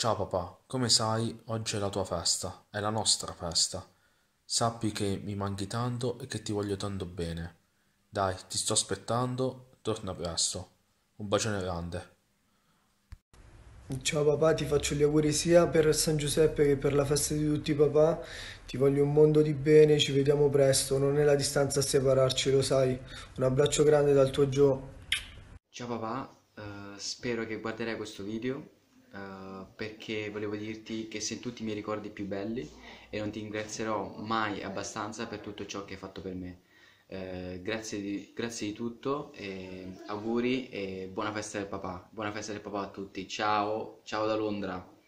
Ciao papà, come sai, oggi è la tua festa, è la nostra festa. Sappi che mi manchi tanto e che ti voglio tanto bene. Dai, ti sto aspettando, torna presto. Un bacione grande. Ciao papà, ti faccio gli auguri sia per San Giuseppe che per la festa di tutti papà. Ti voglio un mondo di bene, ci vediamo presto, non è la distanza a separarci, lo sai. Un abbraccio grande dal tuo Gio. Ciao papà, uh, spero che guarderai questo video eh, perché volevo dirti che sei tutti i miei ricordi più belli e non ti ringrazierò mai abbastanza per tutto ciò che hai fatto per me. Uh, grazie, di, grazie, di, tutto, e auguri e buona festa del papà. Buona festa del papà a tutti. Ciao, ciao da Londra.